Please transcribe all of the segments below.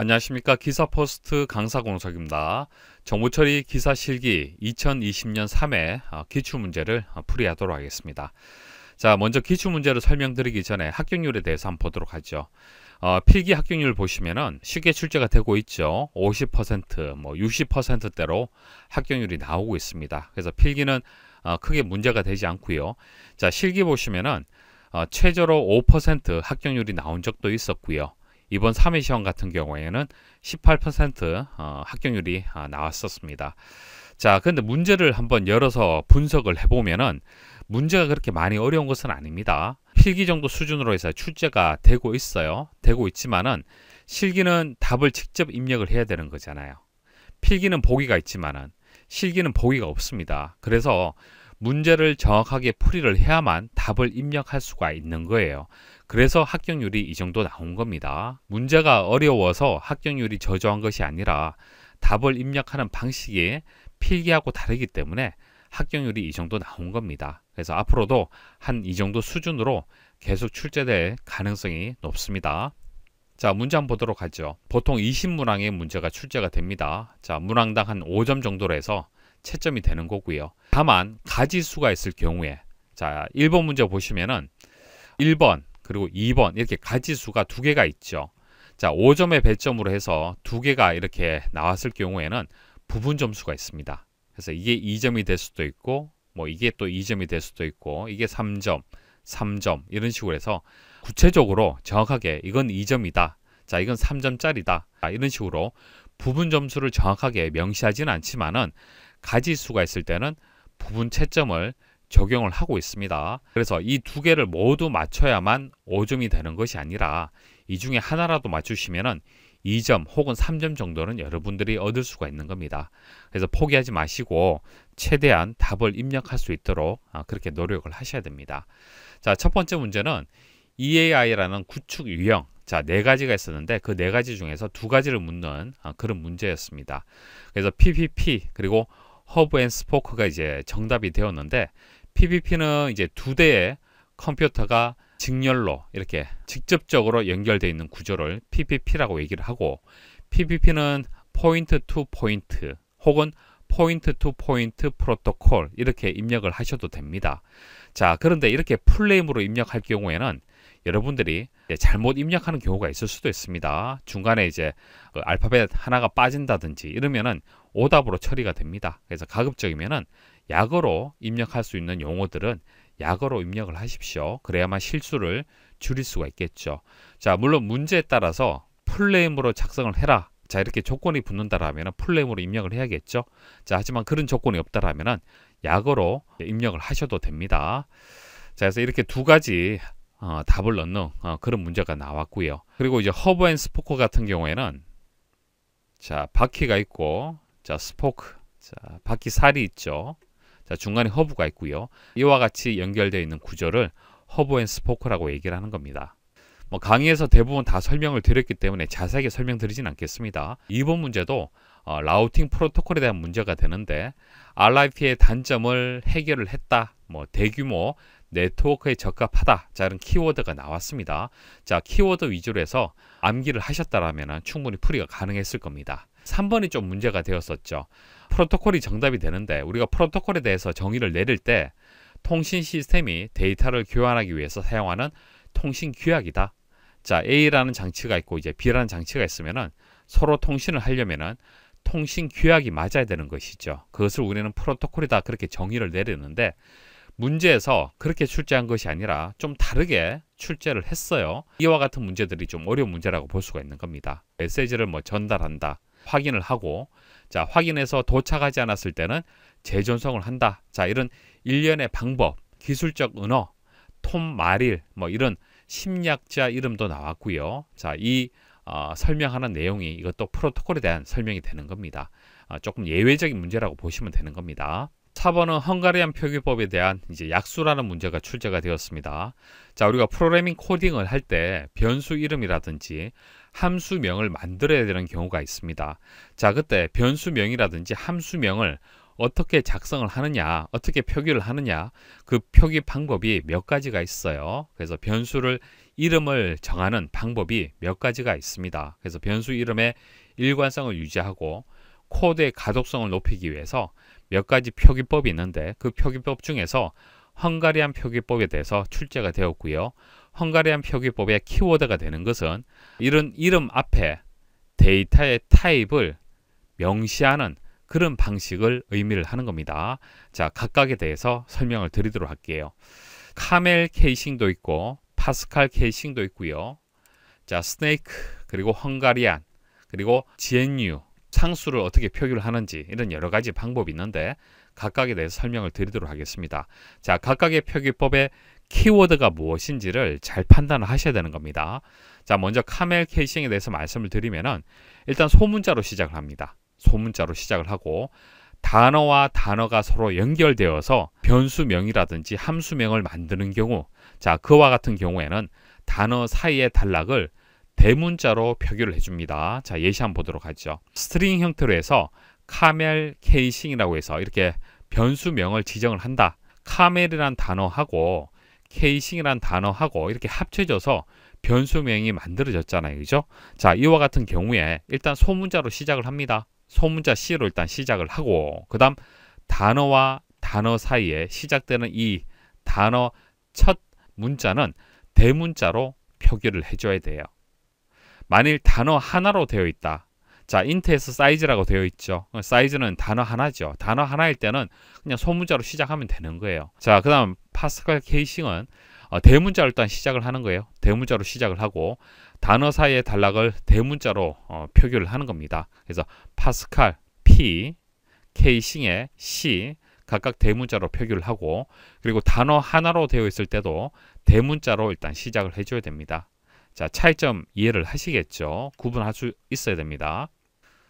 안녕하십니까 기사포스트 강사공석입니다. 정보처리 기사실기 2020년 3회 어, 기출문제를 어, 풀이하도록 하겠습니다. 자 먼저 기출문제를 설명드리기 전에 합격률에 대해서 한번 보도록 하죠. 어, 필기 합격률 보시면은 쉽게 출제가 되고 있죠. 50%뭐 60%대로 합격률이 나오고 있습니다. 그래서 필기는 어, 크게 문제가 되지 않고요. 자 실기 보시면은 어, 최저로 5% 합격률이 나온 적도 있었고요. 이번 3회 시험 같은 경우에는 18% 어, 합격률이 아, 나왔었습니다. 자, 근데 문제를 한번 열어서 분석을 해보면은 문제가 그렇게 많이 어려운 것은 아닙니다. 필기 정도 수준으로 해서 출제가 되고 있어요. 되고 있지만은 실기는 답을 직접 입력을 해야 되는 거잖아요. 필기는 보기가 있지만은 실기는 보기가 없습니다. 그래서 문제를 정확하게 풀이를 해야만 답을 입력할 수가 있는 거예요. 그래서 합격률이 이 정도 나온 겁니다. 문제가 어려워서 합격률이 저조한 것이 아니라 답을 입력하는 방식이 필기하고 다르기 때문에 합격률이 이 정도 나온 겁니다. 그래서 앞으로도 한 이 정도 수준으로 계속 출제될 가능성이 높습니다. 자, 문제 한번 보도록 하죠. 보통 20문항의 문제가 출제가 됩니다. 자, 문항당 한 5점 정도로 해서 채점이 되는 거고요. 다만 가지수가 있을 경우에 자 1번 문제 보시면은 1번 그리고 2번 이렇게 가지수가 두 개가 있죠. 자 5점의 배점으로 해서 두 개가 이렇게 나왔을 경우에는 부분 점수가 있습니다. 그래서 이게 2점이 될 수도 있고 뭐 이게 또 2점이 될 수도 있고 이게 3점 3점 이런 식으로 해서 구체적으로 정확하게 이건 2점이다. 자, 이건 3점짜리다. 이런 식으로 부분 점수를 정확하게 명시하지는 않지만은 가지수가 있을 때는 부분 채점을 적용을 하고 있습니다. 그래서 이 두 개를 모두 맞춰야만 5점이 되는 것이 아니라 이 중에 하나라도 맞추시면은 2점 혹은 3점 정도는 여러분들이 얻을 수가 있는 겁니다. 그래서 포기하지 마시고 최대한 답을 입력할 수 있도록 아, 그렇게 노력을 하셔야 됩니다. 자, 첫 번째 문제는 EAI라는 구축 유형 자, 네 가지가 있었는데 그 네 가지 중에서 두 가지를 묻는 아, 그런 문제였습니다. 그래서 PPP 그리고 허브 앤 스포크가 이제 정답이 되었는데 PVP는 이제 두 대의 컴퓨터가 직렬로 이렇게 직접적으로 연결되어 있는 구조를 PPP라고 얘기를 하고 PPP는 포인트 투 포인트 혹은 포인트 투 포인트 프로토콜 이렇게 입력을 하셔도 됩니다. 자 그런데 이렇게 풀네임으로 입력할 경우에는 여러분들이 잘못 입력하는 경우가 있을 수도 있습니다. 중간에 이제 그 알파벳 하나가 빠진다든지 이러면은 오답으로 처리가 됩니다. 그래서 가급적이면 약어로 입력할 수 있는 용어들은 약어로 입력을 하십시오. 그래야만 실수를 줄일 수가 있겠죠. 자, 물론 문제에 따라서 풀네임으로 작성을 해라. 자, 이렇게 조건이 붙는다라면 풀네임으로 입력을 해야겠죠. 자, 하지만 그런 조건이 없다라면 약어로 입력을 하셔도 됩니다. 자, 그래서 이렇게 두 가지 어, 답을 넣는 어, 그런 문제가 나왔고요. 그리고 이제 허브 앤 스포커 같은 경우에는 자, 바퀴가 있고 자, 스포크. 자, 바퀴 살이 있죠. 자, 중간에 허브가 있고요. 이와 같이 연결되어 있는 구조를 허브 앤 스포크라고 얘기를 하는 겁니다. 뭐 강의에서 대부분 다 설명을 드렸기 때문에 자세하게 설명드리진 않겠습니다. 이번 문제도 어, 라우팅 프로토콜에 대한 문제가 되는데 RIP의 단점을 해결을 했다. 뭐 대규모 네트워크에 적합하다. 자, 이런 키워드가 나왔습니다. 자, 키워드 위주로 해서 암기를 하셨다라면 충분히 풀이가 가능했을 겁니다. 3번이 좀 문제가 되었었죠. 프로토콜이 정답이 되는데 우리가 프로토콜에 대해서 정의를 내릴 때 통신 시스템이 데이터를 교환하기 위해서 사용하는 통신 규약이다. 자, A라는 장치가 있고 이제 B라는 장치가 있으면은 서로 통신을 하려면은 통신 규약이 맞아야 되는 것이죠. 그것을 우리는 프로토콜이다 그렇게 정의를 내렸는데 문제에서 그렇게 출제한 것이 아니라 좀 다르게 출제를 했어요. 이와 같은 문제들이 좀 어려운 문제라고 볼 수가 있는 겁니다. 메시지를 뭐 전달한다. 확인을 하고 자 확인해서 도착하지 않았을 때는 재전송을 한다. 자 이런 일련의 방법, 기술적 은어, 톰 마릴 뭐 이런 심리학자 이름도 나왔고요. 자이 어, 설명하는 내용이 이것도 프로토콜에 대한 설명이 되는 겁니다. 어, 조금 예외적인 문제라고 보시면 되는 겁니다. 4번은 헝가리안 표기법에 대한 이제 약수라는 문제가 출제가 되었습니다. 자, 우리가 프로그래밍 코딩을 할 때 변수 이름이라든지 함수명을 만들어야 되는 경우가 있습니다. 자, 그때 변수명이라든지 함수명을 어떻게 작성을 하느냐, 어떻게 표기를 하느냐, 그 표기 방법이 몇 가지가 있어요. 그래서 변수를 이름을 정하는 방법이 몇 가지가 있습니다. 그래서 변수 이름의 일관성을 유지하고 코드의 가독성을 높이기 위해서 몇 가지 표기법이 있는데 그 표기법 중에서 헝가리안 표기법에 대해서 출제가 되었고요. 헝가리안 표기법의 키워드가 되는 것은 이런 이름 앞에 데이터의 타입을 명시하는 그런 방식을 의미를 하는 겁니다. 자, 각각에 대해서 설명을 드리도록 할게요. 카멜 케이싱도 있고 파스칼 케이싱도 있고요. 자, 스네이크 그리고 헝가리안 그리고 GNU 상수를 어떻게 표기를 하는지 이런 여러 가지 방법이 있는데 각각에 대해서 설명을 드리도록 하겠습니다. 자, 각각의 표기법의 키워드가 무엇인지를 잘 판단을 하셔야 되는 겁니다. 자, 먼저 카멜 케이싱에 대해서 말씀을 드리면은 일단 소문자로 시작을 합니다. 소문자로 시작을 하고 단어와 단어가 서로 연결되어서 변수명이라든지 함수명을 만드는 경우 자, 그와 같은 경우에는 단어 사이의 단락을 대문자로 표기를 해줍니다. 자, 예시 한번 보도록 하죠. 스트링 형태로 해서 카멜 케이싱이라고 해서 이렇게 변수명을 지정을 한다. 카멜이란 단어하고 케이싱이란 단어하고 이렇게 합쳐져서 변수명이 만들어졌잖아요. 그죠? 자, 이와 같은 경우에 일단 소문자로 시작을 합니다. 소문자 C로 일단 시작을 하고 그 다음 단어와 단어 사이에 시작되는 이 단어 첫 문자는 대문자로 표기를 해줘야 돼요. 만일 단어 하나로 되어 있다. 자, 인트에서 사이즈라고 되어 있죠. 사이즈는 어, 단어 하나죠. 단어 하나일 때는 그냥 소문자로 시작하면 되는 거예요. 자, 그 다음 파스칼 케이싱은 어, 대문자로 일단 시작을 하는 거예요. 대문자로 시작을 하고 단어 사이의 단락을 대문자로 어, 표기를 하는 겁니다. 그래서 파스칼 P, 케이싱의 C 각각 대문자로 표기를 하고 그리고 단어 하나로 되어 있을 때도 대문자로 일단 시작을 해줘야 됩니다. 자 차이점 이해를 하시겠죠? 구분할 수 있어야 됩니다.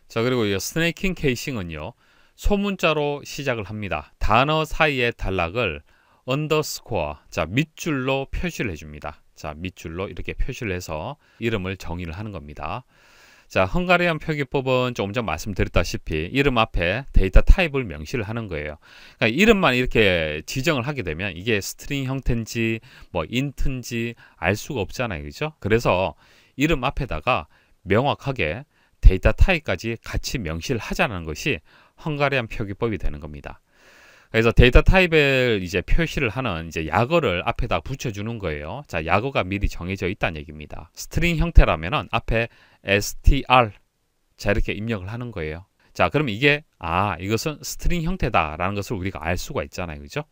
자 그리고 이 스네이킹 케이싱은요 소문자로 시작을 합니다. 단어 사이의 단락을 언더스코어 자 밑줄로 표시를 해줍니다. 자 밑줄로 이렇게 표시를 해서 이름을 정의를 하는 겁니다. 자 헝가리안 표기법은 조금 전 말씀드렸다시피 이름 앞에 데이터 타입을 명시를 하는 거예요 그러니까 이름만 이렇게 지정을 하게 되면 이게 스트링 형태인지 뭐 인트인지 알 수가 없잖아요 그죠 그래서 이름 앞에다가 명확하게 데이터 타입까지 같이 명시를 하자는 것이 헝가리안 표기법이 되는 겁니다. 그래서 데이터 타입을 이제 표시를 하는 이제 약어를 앞에다 붙여주는 거예요. 자, 약어가 미리 정해져 있다는 얘기입니다. 스트링 형태라면은 앞에 str 자 이렇게 입력을 하는 거예요. 자, 그럼 이게 아 이것은 스트링 형태다라는 것을 우리가 알 수가 있잖아요, 그죠?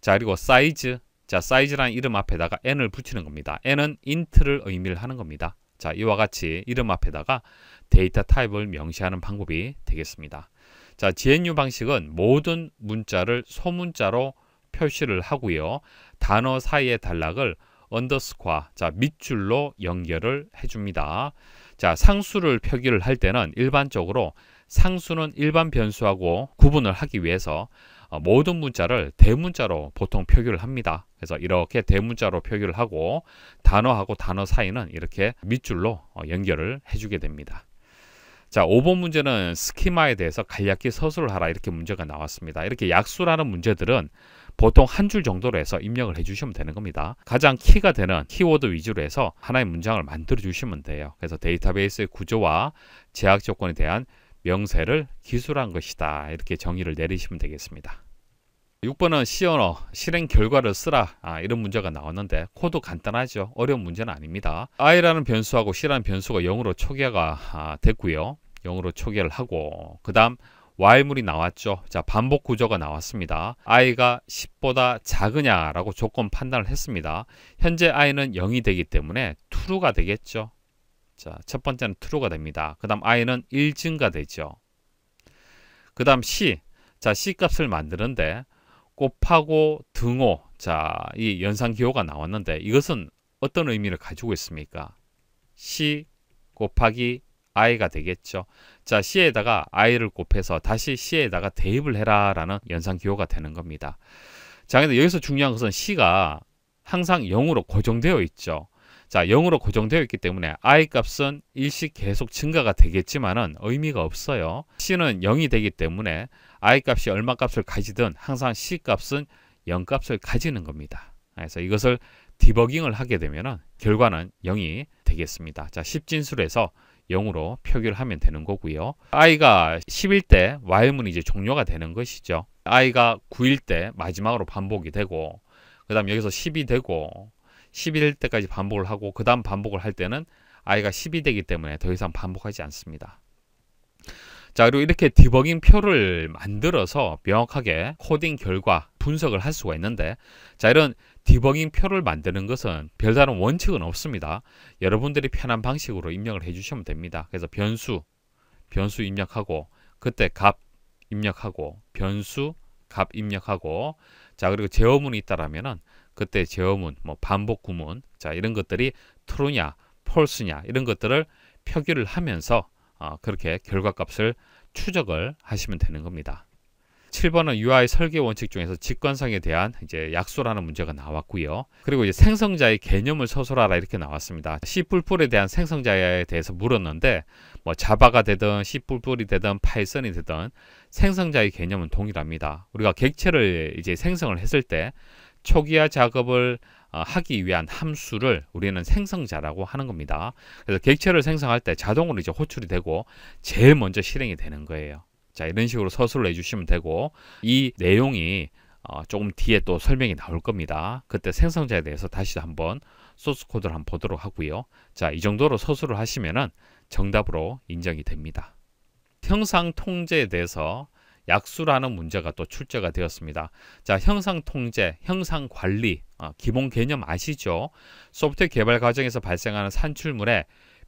자, 그리고 사이즈 자, 사이즈라는 이름 앞에다가 n을 붙이는 겁니다. n은 int를 의미를 하는 겁니다. 자, 이와 같이 이름 앞에다가 데이터 타입을 명시하는 방법이 되겠습니다. 자, GNU 방식은 모든 문자를 소문자로 표시를 하고요. 단어 사이의 단락을 언더스코어, 자, 밑줄로 연결을 해줍니다. 자, 상수를 표기를 할 때는 일반적으로 상수는 일반 변수하고 구분을 하기 위해서 어, 모든 문자를 대문자로 보통 표기를 합니다. 그래서 이렇게 대문자로 표기를 하고 단어하고 단어 사이는 이렇게 밑줄로 어, 연결을 해주게 됩니다. 자, 5번 문제는 스키마에 대해서 간략히 서술을 하라 이렇게 문제가 나왔습니다. 이렇게 약수라는 문제들은 보통 한 줄 정도로 해서 입력을 해주시면 되는 겁니다. 가장 키가 되는 키워드 위주로 해서 하나의 문장을 만들어 주시면 돼요. 그래서 데이터베이스의 구조와 제약 조건에 대한 명세를 기술한 것이다. 이렇게 정의를 내리시면 되겠습니다. 6번은 시언어 실행 결과를 쓰라 아, 이런 문제가 나왔는데 코드 간단하죠 어려운 문제는 아닙니다 i라는 변수하고 c라는 변수가 0으로 초기화가 아, 됐고요 0으로 초기화를 하고 그 다음 y물이 나왔죠 자 반복 구조가 나왔습니다 i가 10보다 작으냐 라고 조건 판단을 했습니다 현재 i는 0이 되기 때문에 true가 되겠죠 자 첫 번째는 true가 됩니다 그 다음 i는 1증가 되죠 그 다음 c 자 c 값을 만드는데 곱하고 등호 자 이연산 기호가 나왔는데 이것은 어떤 의미를 가지고 있습니까? 시 곱하기 i가 되겠죠. 자 c에다가 i를 곱해서 다시 c에다가 대입을 해라 라는 연산 기호가 되는 겁니다. 자 근데 여기서 중요한 것은 c가 항상 0으로 고정되어 있죠. 자 0으로 고정되어 있기 때문에 i 값은 일시 계속 증가가 되겠지만은 의미가 없어요. c는 0이 되기 때문에 i값이 얼마값을 가지든 항상 c값은 0값을 가지는 겁니다. 그래서 이것을 디버깅을 하게 되면 결과는 0이 되겠습니다. 자, 10진술에서 0으로 표기하면 되는 거고요. i가 10일 때 y문 이제 종료가 되는 것이죠. i가 9일 때 마지막으로 반복이 되고 그 다음 여기서 10이 되고 11일 때까지 반복을 하고 그 다음 반복을 할 때는 i가 10이 되기 때문에 더 이상 반복하지 않습니다. 자 그리고 이렇게 디버깅 표를 만들어서 명확하게 코딩 결과 분석을 할 수가 있는데 자 이런 디버깅 표를 만드는 것은 별다른 원칙은 없습니다. 여러분들이 편한 방식으로 입력을 해주시면 됩니다. 그래서 변수, 변수 입력하고 그때 값 입력하고 변수, 값 입력하고 자 그리고 제어문이 있다라면은 그때 제어문, 뭐 반복 구문 자 이런 것들이 트루냐, 폴스냐 이런 것들을 표기를 하면서 어, 그렇게 결과값을 추적을 하시면 되는 겁니다. 7번은 UI 설계 원칙 중에서 직관성에 대한 이제 약소라는 문제가 나왔고요. 그리고 이제 생성자의 개념을 서술하라 이렇게 나왔습니다. C++에 대한 생성자에 대해서 물었는데 뭐 자바가 되든 C++이 되든 파이썬이 되든 생성자의 개념은 동일합니다. 우리가 객체를 이제 생성을 했을 때 초기화 작업을 어, 하기 위한 함수를 우리는 생성자라고 하는 겁니다. 그래서 객체를 생성할 때 자동으로 이제 호출이 되고 제일 먼저 실행이 되는 거예요. 자 이런 식으로 서술을 해주시면 되고 이 내용이 어, 조금 뒤에 또 설명이 나올 겁니다. 그때 생성자에 대해서 다시 한번 소스 코드를 한번 보도록 하고요. 자, 이 정도로 서술을 하시면은 정답으로 인정이 됩니다. 형상 통제에 대해서 약수라는 문제가 또 출제가 되었습니다. 자, 형상 통제, 형상 관리, 어, 기본 개념 아시죠? 소프트웨어 개발 과정에서 발생하는 산출물의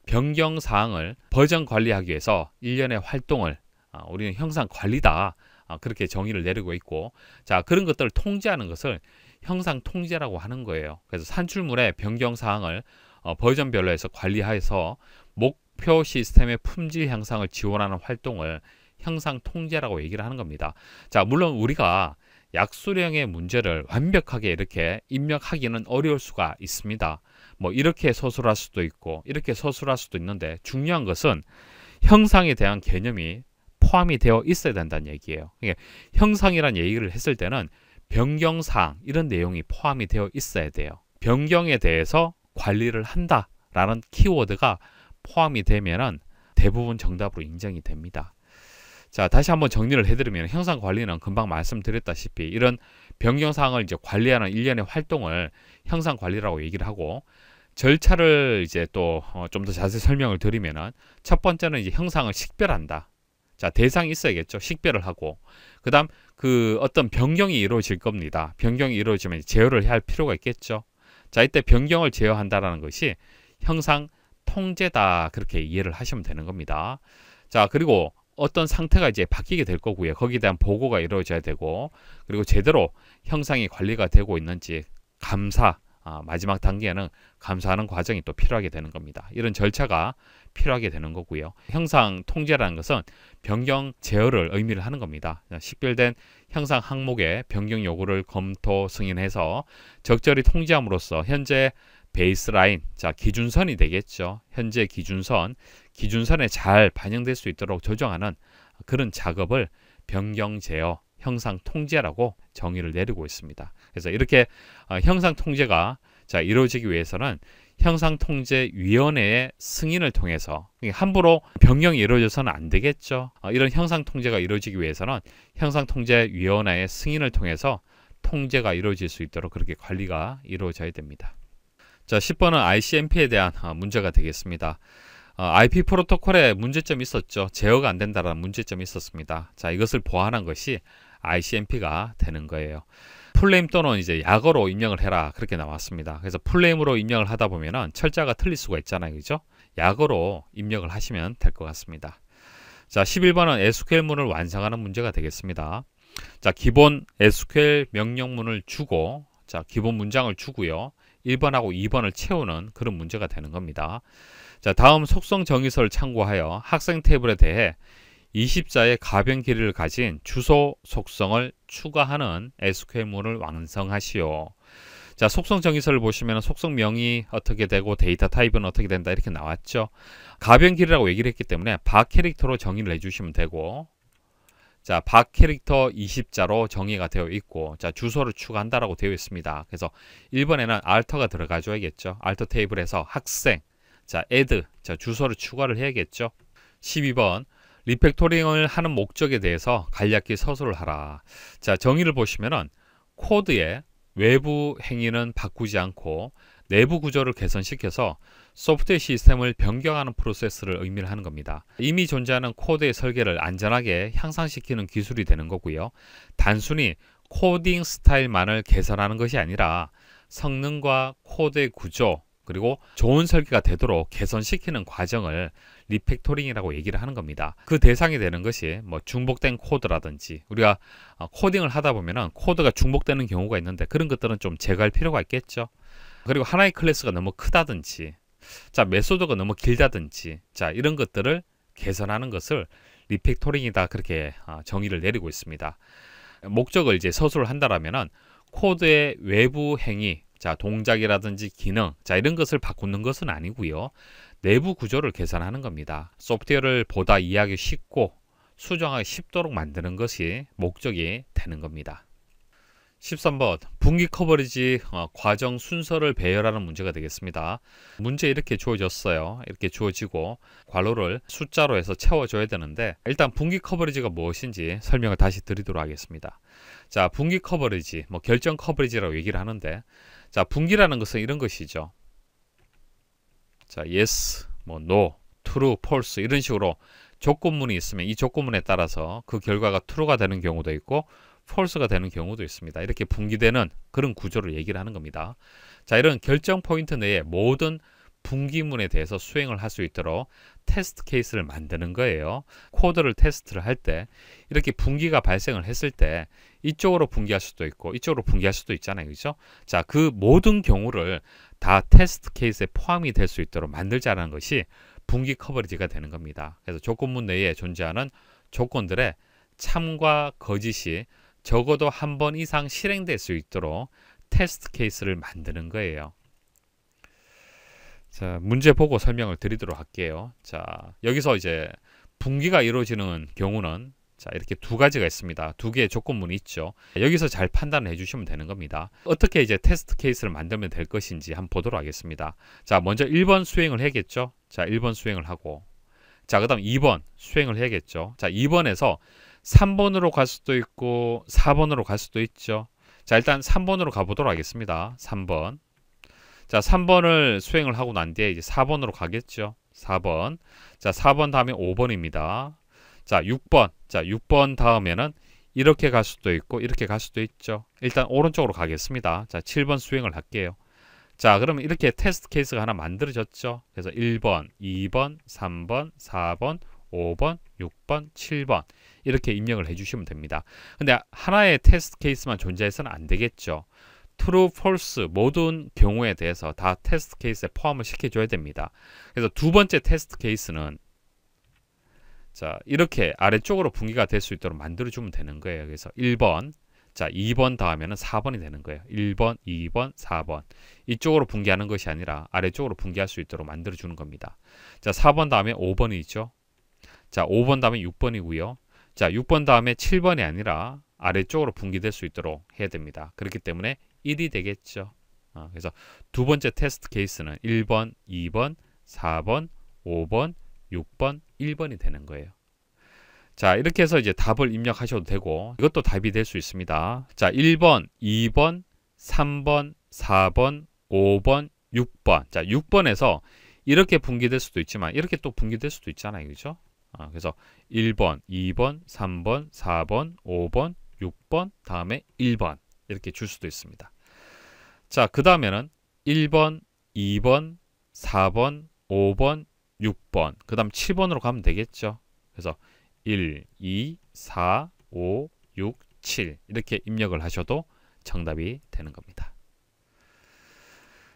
변경 사항을 버전 관리하기 위해서 일련의 활동을 어, 우리는 형상 관리다. 어, 그렇게 정의를 내리고 있고, 자, 그런 것들을 통제하는 것을 형상 통제라고 하는 거예요. 그래서 산출물의 변경 사항을 어, 버전별로 해서 관리하여서 목표 시스템의 품질 향상을 지원하는 활동을 형상 통제라고 얘기를 하는 겁니다. 자, 물론 우리가 약수량의 문제를 완벽하게 이렇게 입력하기는 어려울 수가 있습니다. 뭐 이렇게 서술할 수도 있고 이렇게 서술할 수도 있는데 중요한 것은 형상에 대한 개념이 포함이 되어 있어야 된다는 얘기예요. 그러 니까 형상이란 얘기를 했을 때는 변경사항 이런 내용이 포함이 되어 있어야 돼요. 변경에 대해서 관리를 한다라는 키워드가 포함이 되면은 대부분 정답으로 인정이 됩니다. 자, 다시 한번 정리를 해드리면 형상 관리는 금방 말씀드렸다시피 이런 변경 사항을 이제 관리하는 일련의 활동을 형상 관리라고 얘기를 하고 절차를 이제 또 좀더 어, 자세히 설명을 드리면은 첫 번째는 이제 형상을 식별한다. 자, 대상이 있어야겠죠. 식별을 하고 그다음 그 어떤 변경이 이루어질 겁니다. 변경이 이루어지면 제어를 해야 할 필요가 있겠죠. 자, 이때 변경을 제어한다라는 것이 형상 통제다 그렇게 이해를 하시면 되는 겁니다. 자, 그리고 어떤 상태가 이제 바뀌게 될 거고요. 거기에 대한 보고가 이루어져야 되고 그리고 제대로 형상이 관리가 되고 있는지 감사 아, 마지막 단계는 감사하는 과정이 또 필요하게 되는 겁니다. 이런 절차가 필요하게 되는 거고요. 형상 통제라는 것은 변경 제어를 의미를 하는 겁니다. 식별된 형상 항목의 변경 요구를 검토 승인해서 적절히 통제함으로써 현재 베이스라인, 자 기준선이 되겠죠. 현재 기준선, 기준선에 잘 반영될 수 있도록 조정하는 그런 작업을 변경 제어 형상 통제라고 정의를 내리고 있습니다. 그래서 이렇게 어, 형상 통제가 자 이루어지기 위해서는 형상 통제 위원회의 승인을 통해서 그러니까 함부로 변경이 이루어져서는 안 되겠죠. 어, 이런 형상 통제가 이루어지기 위해서는 형상 통제 위원회의 승인을 통해서 통제가 이루어질 수 있도록 그렇게 관리가 이루어져야 됩니다. 자, 10번은 ICMP에 대한 어, 문제가 되겠습니다. IP 어, 프로토콜에 문제점이 있었죠. 제어가 안 된다라는 문제점이 있었습니다. 자, 이것을 보완한 것이 ICMP가 되는 거예요. 플레임 또는 이제 약어로 입력을 해라 그렇게 나왔습니다. 그래서 플레임으로 입력을 하다 보면은 철자가 틀릴 수가 있잖아요. 그죠? 약어로 입력을 하시면 될 것 같습니다. 자, 11번은 SQL문을 완성하는 문제가 되겠습니다. 자, 기본 SQL 명령문을 주고 자, 기본 문장을 주고요. 1번하고 2번을 채우는 그런 문제가 되는 겁니다. 자, 다음 속성 정의서를 참고하여 학생 테이블에 대해 20자의 가변 길이를 가진 주소 속성을 추가하는 SQL문을 완성하시오. 자, 속성 정의서를 보시면 속성 명이 어떻게 되고 데이터 타입은 어떻게 된다 이렇게 나왔죠. 가변 길이라고 얘기를 했기 때문에 바 캐릭터로 정의를 해주시면 되고 자, 바 캐릭터 20자로 정의가 되어 있고 자, 주소를 추가한다라고 되어 있습니다. 그래서 1번에는 알터가 들어가줘야겠죠. 알터 테이블에서 학생 자, add. 자, 주소를 추가를 해야겠죠. 12번. 리팩토링을 하는 목적에 대해서 간략히 서술을 하라. 자, 정의를 보시면은 코드의 외부 행위는 바꾸지 않고 내부 구조를 개선시켜서 소프트웨어 시스템을 변경하는 프로세스를 의미를 하는 겁니다. 이미 존재하는 코드의 설계를 안전하게 향상시키는 기술이 되는 거고요. 단순히 코딩 스타일만을 개선하는 것이 아니라 성능과 코드의 구조, 그리고 좋은 설계가 되도록 개선시키는 과정을 리팩토링이라고 얘기를 하는 겁니다. 그 대상이 되는 것이 뭐 중복된 코드라든지 우리가 어, 코딩을 하다 보면 코드가 중복되는 경우가 있는데 그런 것들은 좀 제거할 필요가 있겠죠. 그리고 하나의 클래스가 너무 크다든지 자 메소드가 너무 길다든지 자 이런 것들을 개선하는 것을 리팩토링이다 그렇게 어, 정의를 내리고 있습니다. 목적을 이제 서술을 한다라면은 코드의 외부 행위 자, 동작이라든지 기능, 자, 이런 것을 바꾸는 것은 아니고요. 내부 구조를 개선하는 겁니다. 소프트웨어를 보다 이해하기 쉽고 수정하기 쉽도록 만드는 것이 목적이 되는 겁니다. 13번 분기 커버리지 어, 과정 순서를 배열하는 문제가 되겠습니다. 문제 이렇게 주어졌어요. 이렇게 주어지고 괄호를 숫자로 해서 채워줘야 되는데 일단 분기 커버리지가 무엇인지 설명을 다시 드리도록 하겠습니다. 자 분기 커버리지 뭐 결정 커버리지라고 얘기를 하는데 자, 분기라는 것은 이런 것이죠. 자, yes, 뭐 no, true, false 이런 식으로 조건문이 있으면 이 조건문에 따라서 그 결과가 true가 되는 경우도 있고 false가 되는 경우도 있습니다. 이렇게 분기되는 그런 구조를 얘기를 하는 겁니다. 자, 이런 결정 포인트 내에 모든 분기문에 대해서 수행을 할 수 있도록 테스트 케이스를 만드는 거예요. 코드를 테스트를 할 때 이렇게 분기가 발생을 했을 때 이쪽으로 분기할 수도 있고 이쪽으로 분기할 수도 있잖아요. 그죠? 자, 그 모든 경우를 다 테스트 케이스에 포함이 될 수 있도록 만들자는 것이 분기 커버리지가 되는 겁니다. 그래서 조건문 내에 존재하는 조건들의 참과 거짓이 적어도 한 번 이상 실행될 수 있도록 테스트 케이스를 만드는 거예요. 자, 문제 보고 설명을 드리도록 할게요. 자, 여기서 이제 분기가 이루어지는 경우는 자 이렇게 두 가지가 있습니다. 두 개의 조건문이 있죠. 여기서 잘 판단을 해주시면 되는 겁니다. 어떻게 이제 테스트 케이스를 만들면 될 것인지 한번 보도록 하겠습니다. 자 먼저 1번 수행을 해야겠죠. 자 1번 수행을 하고 자그 다음 2번 수행을 해야겠죠. 자 2번에서 3번으로 갈 수도 있고 4번으로 갈 수도 있죠. 자 일단 3번으로 가보도록 하겠습니다. 3번 자 3번을 수행을 하고 난 뒤에 이제 4번으로 가겠죠. 4번 자 4번 다음에 5번입니다. 자, 6번. 자, 6번 다음에는 이렇게 갈 수도 있고 이렇게 갈 수도 있죠. 일단 오른쪽으로 가겠습니다. 자, 7번 수행을 할게요. 자, 그럼 이렇게 테스트 케이스가 하나 만들어졌죠. 그래서 1번, 2번, 3번, 4번, 5번, 6번, 7번 이렇게 입력을 해주시면 됩니다. 근데 하나의 테스트 케이스만 존재해서는 안 되겠죠. true, false 모든 경우에 대해서 다 테스트 케이스에 포함을 시켜줘야 됩니다. 그래서 두 번째 테스트 케이스는 자, 이렇게 아래쪽으로 분기가 될 수 있도록 만들어주면 되는 거예요. 그래서 1번, 자, 2번 다음에는 4번이 되는 거예요. 1번, 2번, 4번. 이쪽으로 분기하는 것이 아니라 아래쪽으로 분기할 수 있도록 만들어주는 겁니다. 자, 4번 다음에 5번이 있죠. 자, 5번 다음에 6번이고요. 자, 6번 다음에 7번이 아니라 아래쪽으로 분기될 수 있도록 해야 됩니다. 그렇기 때문에 1이 되겠죠. 어, 그래서 두 번째 테스트 케이스는 1번, 2번, 4번, 5번, 6번, 1번이 되는 거예요. 자, 이렇게 해서 이제 답을 입력하셔도 되고 이것도 답이 될 수 있습니다. 자, 1번, 2번, 3번, 4번, 5번, 6번. 자, 6번에서 이렇게 분기될 수도 있지만 이렇게 또 분기될 수도 있잖아요. 그죠? 아, 그래서 1번, 2번, 3번, 4번, 5번, 6번, 다음에 1번 이렇게 줄 수도 있습니다. 자, 그 다음에는 1번, 2번, 4번, 5번, 6번 그 다음 7번으로 가면 되겠죠 그래서 1, 2, 4, 5, 6, 7 이렇게 입력을 하셔도 정답이 되는 겁니다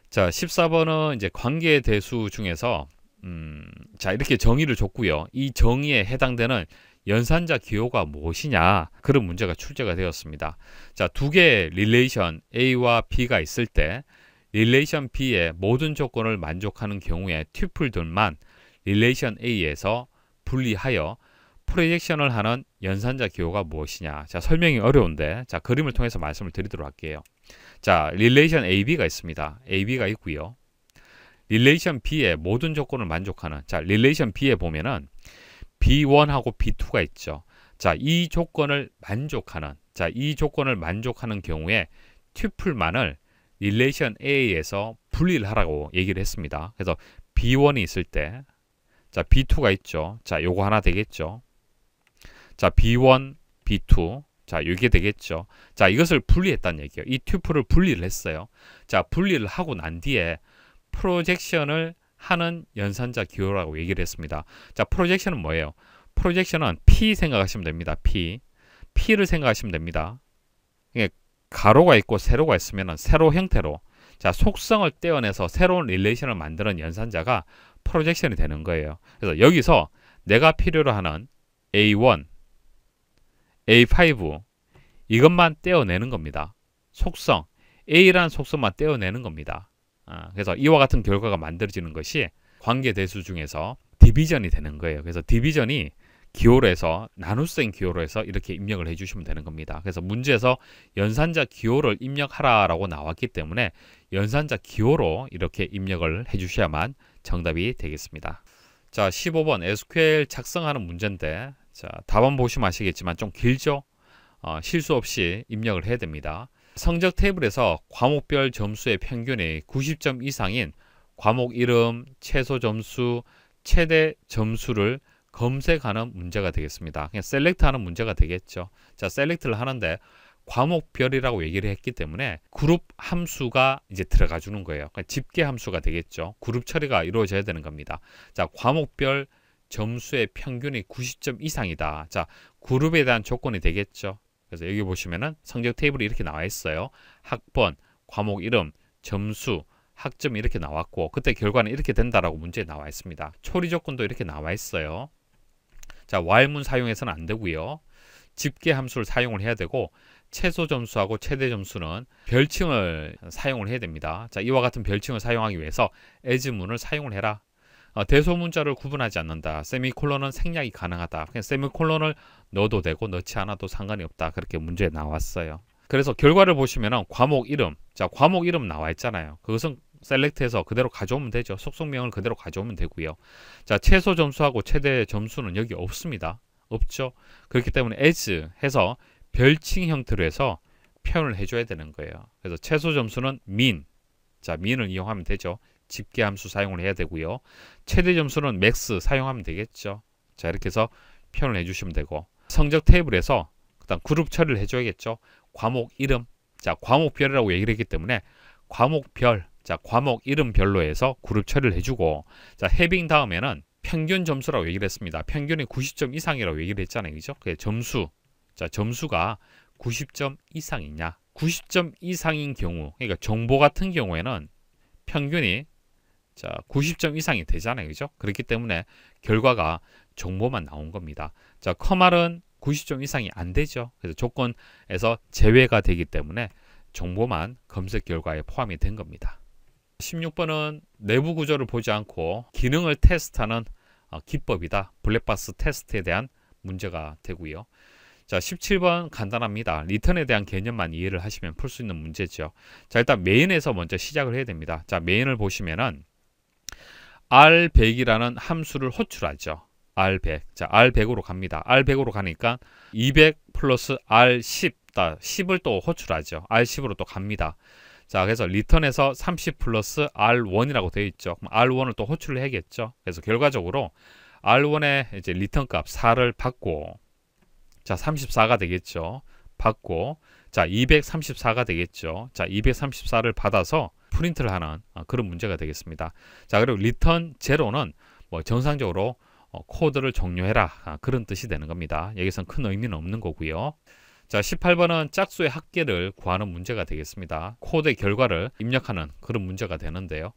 자 14번은 이제 관계 대수 중에서 음, 자 이렇게 정의를 줬고요 이 정의에 해당되는 연산자 기호가 무엇이냐 그런 문제가 출제가 되었습니다 자두 개의 릴레이션 A와 B가 있을 때 릴레이션 B의 모든 조건을 만족하는 경우에 튜플들만 릴레이션 A에서 분리하여 프로젝션을 하는 연산자 기호가 무엇이냐. 자, 설명이 어려운데, 자, 그림을 통해서 말씀을 드리도록 할게요. 자, 릴레이션 AB가 있습니다. AB가 있고요. 릴레이션 B의 모든 조건을 만족하는, 자, 릴레이션 B에 보면은 B1하고 B2가 있죠. 자, 이 조건을 만족하는, 자, 이 조건을 만족하는 경우에 튜플만을 릴레이션 A에서 분리를 하라고 얘기를 했습니다. 그래서 B1이 있을 때, 자, B2가 있죠. 자, 요거 하나 되겠죠. 자, B1, B2. 자, 이게 되겠죠. 자, 이것을 분리했다는 얘기예요. 이 튜플을 분리를 했어요. 자, 분리를 하고 난 뒤에 프로젝션을 하는 연산자 기호라고 얘기를 했습니다. 자, 프로젝션은 뭐예요? 프로젝션은 P 생각하시면 됩니다. P. P를 생각하시면 됩니다. 이게 가로가 있고 세로가 있으면 세로 형태로 자 속성을 떼어내서 새로운 릴레이션을 만드는 연산자가 프로젝션이 되는 거예요. 그래서 여기서 내가 필요로 하는 A1, A5 이것만 떼어내는 겁니다. 속성, A라는 속성만 떼어내는 겁니다. 아, 그래서 이와 같은 결과가 만들어지는 것이 관계 대수 중에서 디비전이 되는 거예요. 그래서 디비전이 기호로 해서 나눗셈 기호로 해서 이렇게 입력을 해주시면 되는 겁니다. 그래서 문제에서 연산자 기호를 입력하라라고 나왔기 때문에 연산자 기호로 이렇게 입력을 해주셔야만 정답이 되겠습니다. 자, 15번 SQL 작성하는 문제인데 자, 답은 보시면 아시겠지만 좀 길죠? 어, 실수 없이 입력을 해야 됩니다. 성적 테이블에서 과목별 점수의 평균이 90점 이상인 과목 이름, 최소 점수, 최대 점수를 검색하는 문제가 되겠습니다. 그냥 셀렉트하는 문제가 되겠죠. 자, 셀렉트를 하는데 과목별이라고 얘기를 했기 때문에 그룹 함수가 이제 들어가 주는 거예요. 그러니까 집계 함수가 되겠죠. 그룹 처리가 이루어져야 되는 겁니다. 자, 과목별 점수의 평균이 90점 이상이다. 자, 그룹에 대한 조건이 되겠죠. 그래서 여기 보시면은 성적 테이블이 이렇게 나와 있어요. 학번, 과목 이름, 점수, 학점 이렇게 나왔고 그때 결과는 이렇게 된다라고 문제에 나와 있습니다. 초리 조건도 이렇게 나와 있어요. 자, 와일문 사용해서는 안 되고요. 집계 함수를 사용을 해야 되고 최소 점수하고 최대 점수는 별칭을 사용을 해야 됩니다. 자, 이와 같은 별칭을 사용하기 위해서 as문을 사용을 해라. 어, 대소문자를 구분하지 않는다. 세미콜론은 생략이 가능하다. 그냥 세미콜론을 넣어도 되고 넣지 않아도 상관이 없다. 그렇게 문제에 나왔어요. 그래서 결과를 보시면 과목 이름, 자 과목 이름 나와 있잖아요. 그것은 셀렉트해서 그대로 가져오면 되죠. 속성명을 그대로 가져오면 되고요. 자 최소 점수하고 최대 점수는 여기 없습니다. 없죠. 그렇기 때문에 as 해서 별칭 형태로 해서 표현을 해줘야 되는 거예요. 그래서 최소 점수는 민. 자, 민을 이용하면 되죠. 집계 함수 사용을 해야 되고요. 최대 점수는 맥스 사용하면 되겠죠. 자, 이렇게 해서 표현을 해주시면 되고 성적 테이블에서 그 일단 그룹 처리를 해줘야겠죠. 과목 이름. 자, 과목별이라고 얘기를 했기 때문에 과목별. 자, 과목 이름별로 해서 그룹 처리를 해주고 자, 해빙 다음에는 평균 점수라고 얘기를 했습니다. 평균이 90점 이상이라고 얘기를 했잖아요. 그죠? 그게 점수. 자, 점수가 90점 이상이냐? 90점 이상인 경우, 그러니까 정보 같은 경우에는 평균이 자, 90점 이상이 되잖아요. 그죠? 그렇기 때문에 결과가 정보만 나온 겁니다. 자, 커말은 90점 이상이 안 되죠. 그래서 조건에서 제외가 되기 때문에 정보만 검색 결과에 포함이 된 겁니다. 16번은 내부 구조를 보지 않고 기능을 테스트하는 어, 기법이다. 블랙박스 테스트에 대한 문제가 되고요. 자, 17번 간단합니다. 리턴에 대한 개념만 이해를 하시면 풀 수 있는 문제죠. 자, 일단 메인에서 먼저 시작을 해야 됩니다. 자, 메인을 보시면은 R100이라는 함수를 호출하죠. R100. 자, R100으로 갑니다. R100으로 가니까 200 플러스 R10, 10을 또 호출하죠. R10으로 또 갑니다. 자, 그래서 리턴에서 30 플러스 R1이라고 되어 있죠. 그럼 R1을 또 호출을 해야겠죠. 그래서 결과적으로 R1의 이제 리턴 값 4를 받고 자 34가 되겠죠. 받고 자 234가 되겠죠. 자 234를 받아서 프린트를 하는 어, 그런 문제가 되겠습니다. 자 그리고 r e t 리턴 제로는 뭐 정상적으로 어, 코드를 종료해라 아, 그런 뜻이 되는 겁니다. 여기선 큰 의미는 없는 거고요. 자 18번은 짝수의 합계를 구하는 문제가 되겠습니다. 코드의 결과를 입력하는 그런 문제가 되는데요.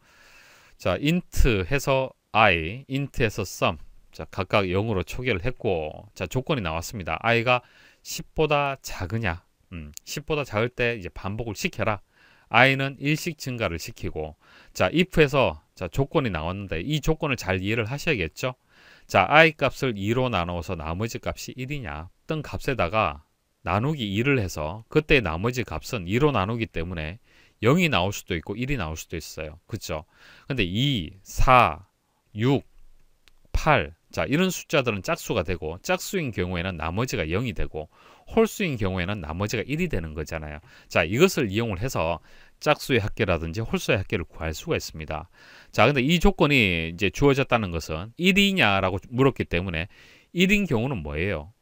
자 int 해서 i, int 해서 sum 자, 각각 0으로 초기를 했고 자, 조건이 나왔습니다. 아이가 10보다 작으냐? 음, 10보다 작을 때 이제 반복을 시켜라. 아이는일식 증가를 시키고 자, if에서 자, 조건이 나왔는데 이 조건을 잘 이해를 하셔야겠죠? 자, i 값을 2로 나눠서 나머지 값이 1이냐? 뜬 값에다가 나누기 2를 해서 그때 나머지 값은 2로 나누기 때문에 0이 나올 수도 있고 1이 나올 수도 있어요. 그쵸 근데 2, 4, 6, 8 자, 이런 숫자들은 짝수가 되고 짝수인 경우에는 나머지가 0이 되고 홀수인 경우에는 나머지가 1이 되는 거잖아요. 자, 이것을 이용을 해서 짝수의 합계라든지 홀수의 합계를 구할 수가 있습니다. 자, 근데 이 조건이 이제 주어졌다는 것은 1이냐라고 물었기 때문에 1인 경우는 뭐예요?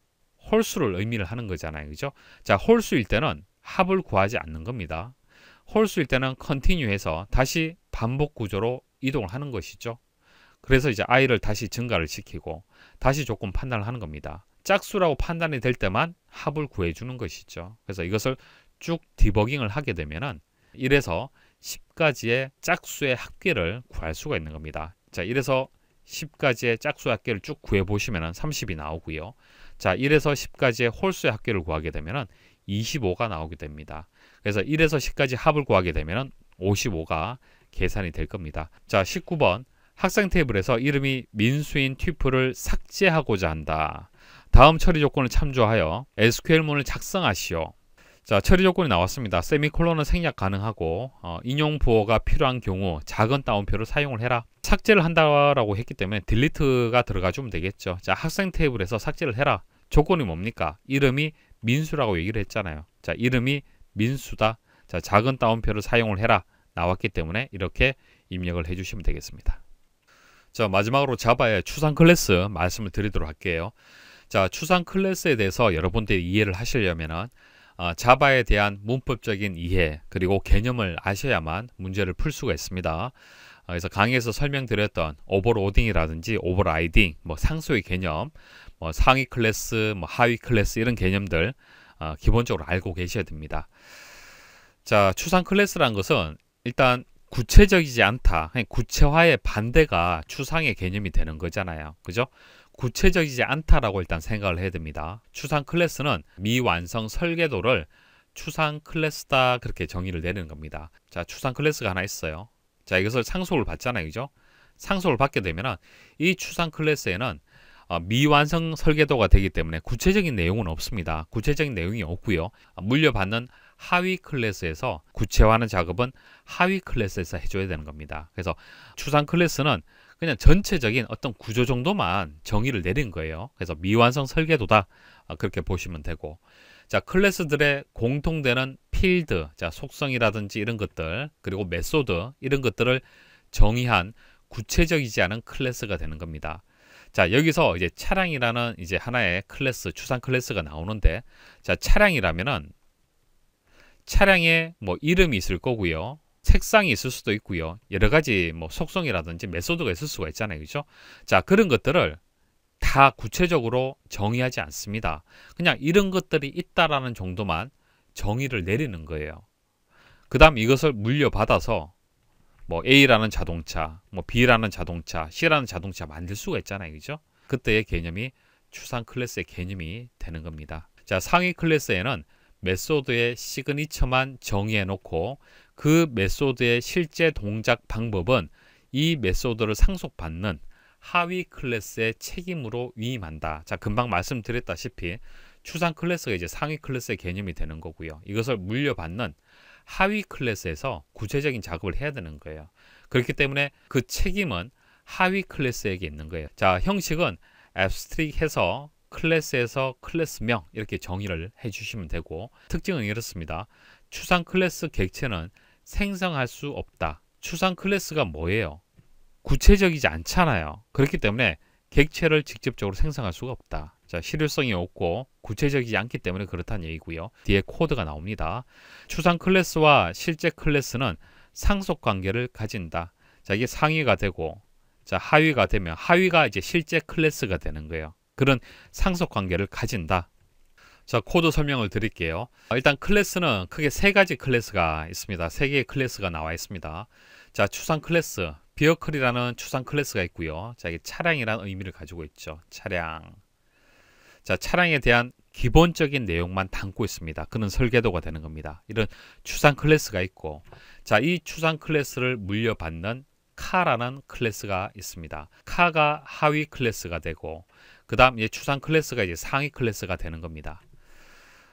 홀수를 의미를 하는 거잖아요. 그죠? 자, 홀수일 때는 합을 구하지 않는 겁니다. 홀수일 때는 컨티뉴해서 다시 반복 구조로 이동을 하는 것이죠. 그래서 이제 아이를 다시 증가를 시키고 다시 조건 판단을 하는 겁니다. 짝수라고 판단이 될 때만 합을 구해주는 것이죠. 그래서 이것을 쭉 디버깅을 하게 되면은 1에서 10까지의 짝수의 합계를 구할 수가 있는 겁니다. 자, 1에서 10까지의 짝수 합계를 쭉 구해보시면 은 30이 나오고요. 자, 1에서 10까지의 홀수의 합계를 구하게 되면 은 25가 나오게 됩니다. 그래서 1에서 10까지 합을 구하게 되면 55가 계산이 될 겁니다. 자, 19번 학생 테이블에서 이름이 민수인 튜플을 삭제하고자 한다. 다음 처리 조건을 참조하여 SQL문을 작성하시오. 자, 처리 조건이 나왔습니다. 세미콜론은 생략 가능하고 어, 인용 부호가 필요한 경우 작은 따옴표를 사용을 해라. 삭제를 한다라고 했기 때문에 딜리트가 들어가 주면 되겠죠. 자, 학생 테이블에서 삭제를 해라. 조건이 뭡니까? 이름이 민수라고 얘기를 했잖아요. 자, 이름이 민수다. 자, 작은 따옴표를 사용을 해라. 나왔기 때문에 이렇게 입력을 해 주시면 되겠습니다. 자 마지막으로 자바의 추상 클래스 말씀을 드리도록 할게요. 자 추상 클래스에 대해서 여러분들이 이해를 하시려면은 어, 자바에 대한 문법적인 이해 그리고 개념을 아셔야만 문제를 풀 수가 있습니다. 아, 그래서 강의에서 설명드렸던 오버로딩이라든지 오버라이딩, 뭐 상수의 개념, 뭐 상위 클래스, 뭐 하위 클래스 이런 개념들 어, 기본적으로 알고 계셔야 됩니다. 자, 추상 클래스란 것은 일단 구체적이지 않다. 구체화의 반대가 추상의 개념이 되는 거잖아요. 그죠? 구체적이지 않다라고 일단 생각을 해야 됩니다. 추상 클래스는 미완성 설계도를 추상 클래스다 그렇게 정의를 내리는 겁니다. 자, 추상 클래스가 하나 있어요. 자, 이것을 상속을 받잖아요. 그죠? 상속을 받게 되면이 추상 클래스에는 어, 미완성 설계도가 되기 때문에 구체적인 내용은 없습니다. 구체적인 내용이 없고요. 물려받는 하위 클래스에서 구체화하는 작업은 하위 클래스에서 해줘야 되는 겁니다. 그래서 추상 클래스는 그냥 전체적인 어떤 구조 정도만 정의를 내린 거예요. 그래서 미완성 설계도다 아, 그렇게 보시면 되고 자 클래스들의 공통되는 필드, 자 속성이라든지 이런 것들 그리고 메소드 이런 것들을 정의한 구체적이지 않은 클래스가 되는 겁니다. 자 여기서 이제 차량이라는 이제 하나의 클래스 추상 클래스가 나오는데 자 차량이라면은 차량에 뭐 이름이 있을 거고요. 색상이 있을 수도 있고요. 여러 가지 뭐 속성이라든지 메소드가 있을 수가 있잖아요. 그죠? 자, 그런 것들을 다 구체적으로 정의하지 않습니다. 그냥 이런 것들이 있다라는 정도만 정의를 내리는 거예요. 그 다음 이것을 물려받아서 뭐 A라는 자동차, 뭐 B라는 자동차, C라는 자동차 만들 수가 있잖아요. 그죠? 그때의 개념이 추상 클래스의 개념이 되는 겁니다. 자, 상위 클래스에는 메소드의 시그니처만 정의해놓고 그 메소드의 실제 동작 방법은 이 메소드를 상속받는 하위 클래스의 책임으로 위임한다. 자, 금방 말씀드렸다시피 추상 클래스가 이제 상위 클래스의 개념이 되는 거고요. 이것을 물려받는 하위 클래스에서 구체적인 작업을 해야 되는 거예요. 그렇기 때문에 그 책임은 하위 클래스에게 있는 거예요. 자, 형식은 앱스트릭해서 클래스에서 클래스명 이렇게 정의를 해주시면 되고 특징은 이렇습니다. 추상 클래스 객체는 생성할 수 없다. 추상 클래스가 뭐예요? 구체적이지 않잖아요. 그렇기 때문에 객체를 직접적으로 생성할 수가 없다. 자, 실효성이 없고 구체적이지 않기 때문에 그렇다는 얘기고요. 뒤에 코드가 나옵니다. 추상 클래스와 실제 클래스는 상속 관계를 가진다. 자, 이게 상위가 되고 자, 하위가 되면 하위가 이제 실제 클래스가 되는 거예요. 그런 상속 관계를 가진다. 자, 코드 설명을 드릴게요. 일단 클래스는 크게 세 가지 클래스가 있습니다. 세 개의 클래스가 나와 있습니다. 자, 추상 클래스, 비어클이라는 추상 클래스가 있고요. 자, 이게 차량이라는 의미를 가지고 있죠. 차량. 자, 차량에 대한 기본적인 내용만 담고 있습니다. 그는 설계도가 되는 겁니다. 이런 추상 클래스가 있고, 자, 이 추상 클래스를 물려받는 카라는 클래스가 있습니다. 카가 하위 클래스가 되고, 그 다음 이제 추상 클래스가 이제 상위 클래스가 되는 겁니다.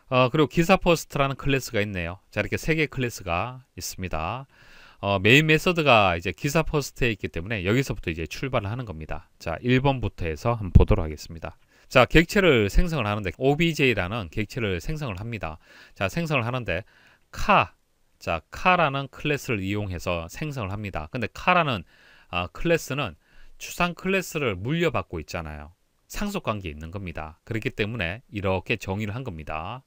어, 그리고 기사 포스트라는 클래스가 있네요. 자, 이렇게 세 개의 클래스가 있습니다. 어, 메인 메서드가 이제 기사 포스트에 있기 때문에 여기서부터 이제 출발을 하는 겁니다. 자, 1번부터 해서 한번 보도록 하겠습니다. 자, 객체를 생성을 하는데 obj라는 객체를 생성을 합니다. 자, 생성을 하는데 카 자, 카라는 클래스를 이용해서 생성을 합니다. 근데 카라는 아, 클래스는 추상 클래스를 물려받고 있잖아요. 상속 관계에 있는 겁니다. 그렇기 때문에 이렇게 정의를 한 겁니다.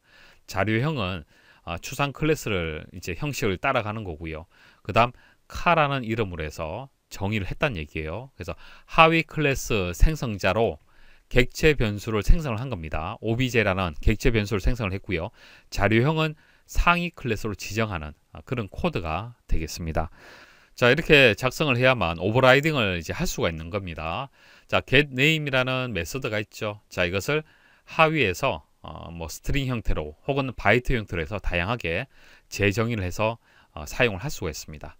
자료형은 아, 추상 클래스를 이제 형식을 따라가는 거고요. 그다음 카라는 이름으로 해서 정의를 했단 얘기예요. 그래서 하위 클래스 생성자로 객체 변수를 생성을 한 겁니다. 오비제라는 객체 변수를 생성을 했고요. 자료형은 상위 클래스로 지정하는 아, 그런 코드가 되겠습니다. 자 이렇게 작성을 해야만 오버라이딩을 이제 할 수가 있는 겁니다. 자, getName이라는 메서드가 있죠. 자, 이것을 하위에서 어, 뭐 스트링 형태로 혹은 바이트 형태로 해서 다양하게 재정의를 해서 어, 사용을 할 수가 있습니다.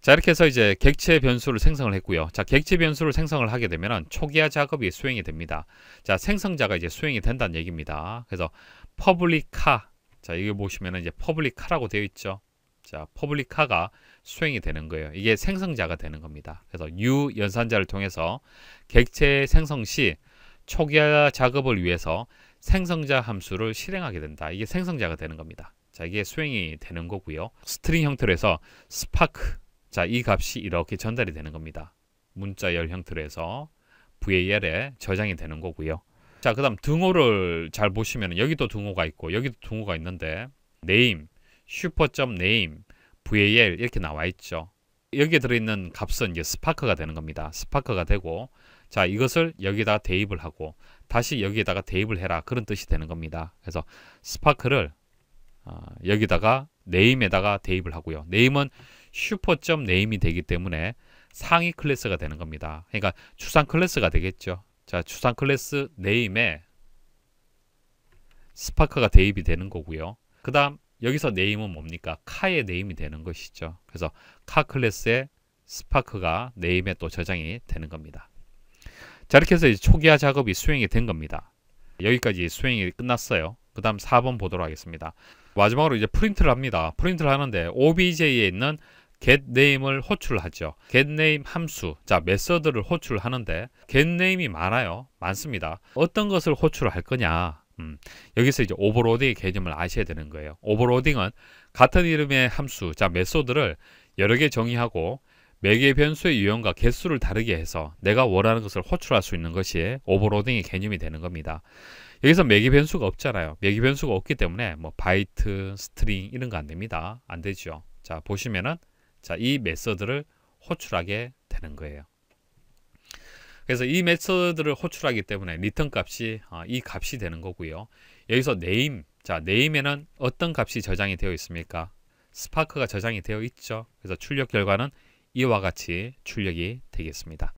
자 이렇게 해서 이제 객체 변수를 생성을 했고요. 자 객체 변수를 생성을 하게 되면 초기화 작업이 수행이 됩니다. 자 생성자가 이제 수행이 된다는 얘기입니다. 그래서 퍼블 b 카자 여기 보시면은 이제 p u b l 라고 되어 있죠. 자, 퍼블리카가 수행이 되는 거예요. 이게 생성자가 되는 겁니다. 그래서 유 연산자를 통해서 객체 생성 시 초기화 작업을 위해서 생성자 함수를 실행하게 된다. 이게 생성자가 되는 겁니다. 자, 이게 수행이 되는 거고요. 스트링 형태로 해서 스파크. 자, 이 값이 이렇게 전달이 되는 겁니다. 문자열 형태로 해서 VAR에 저장이 되는 거고요. 자, 그 다음 등호를 잘 보시면 여기도 등호가 있고 여기도 등호가 있는데 네임, 슈퍼점 네임 VAL 이렇게 나와 있죠. 여기에 들어있는 값은 이제 스파크가 되는 겁니다. 스파크가 되고 자 이것을 여기다 대입을 하고 다시 여기에다가 대입을 해라 그런 뜻이 되는 겁니다. 그래서 스파크를 어, 여기다가 네임에다가 대입을 하고요. 네임은 슈퍼점 네임이 되기 때문에 상위 클래스가 되는 겁니다. 그러니까 추상 클래스가 되겠죠. 자 추상 클래스 네임에 스파크가 대입이 되는 거고요. 그 다음 여기서 네임은 뭡니까? 카의 네임이 되는 것이죠. 그래서 카 클래스의 스파크가 네임에 또 저장이 되는 겁니다. 자 이렇게 해서 초기화 작업이 수행이 된 겁니다. 여기까지 수행이 끝났어요. 그 다음 4번 보도록 하겠습니다. 마지막으로 이제 프린트를 합니다. 프린트를 하는데 OBJ에 있는 getName을 호출하죠. getName 함수, 자 메서드를 호출하는데 getName이 많아요. 많습니다. 어떤 것을 호출할 거냐 음, 여기서 이제 오버로딩의 개념을 아셔야 되는 거예요. 오버로딩은 같은 이름의 함수, 자 메소드를 여러 개 정의하고 매개 변수의 유형과 개수를 다르게 해서 내가 원하는 것을 호출할 수 있는 것이 오버로딩의 개념이 되는 겁니다. 여기서 매개 변수가 없잖아요. 매개 변수가 없기 때문에 뭐 바이트, 스트링 이런 거 안 됩니다. 안 되죠. 자 보시면은 자이 메소드를 호출하게 되는 거예요. 그래서 이 메서드를 호출하기 때문에 리턴 값이 아, 이 값이 되는 거고요. 여기서 네임, 자 네임에는 어떤 값이 저장이 되어 있습니까? 스파크가 저장이 되어 있죠. 그래서 출력 결과는 이와 같이 출력이 되겠습니다.